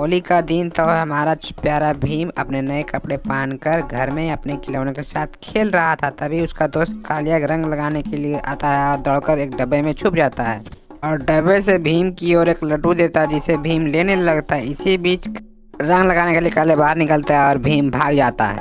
होली का दिन तो हमारा प्यारा भीम अपने नए कपड़े पहनकर घर में अपने खिलौने के साथ खेल रहा था तभी उसका दोस्त कालिया रंग लगाने के लिए आता है और दौड़कर एक डब्बे में छुप जाता है और डब्बे से भीम की ओर एक लड्डू देता है जिसे भीम लेने लगता है इसी बीच रंग लगाने के लिए काले बाहर निकलता है और भीम भाग जाता है